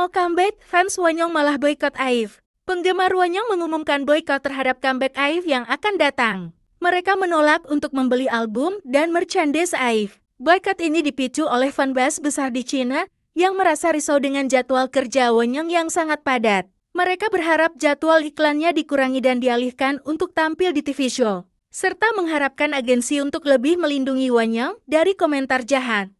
Mau comeback, fans Wanyong malah boykot Aif. Penggemar Wanyong mengumumkan boykot terhadap comeback Aif yang akan datang. Mereka menolak untuk membeli album dan merchandise Aif. Boykot ini dipicu oleh fanbase besar di China yang merasa risau dengan jadwal kerja Wanyong yang sangat padat. Mereka berharap jadwal iklannya dikurangi dan dialihkan untuk tampil di TV show, serta mengharapkan agensi untuk lebih melindungi Wonyong dari komentar jahat.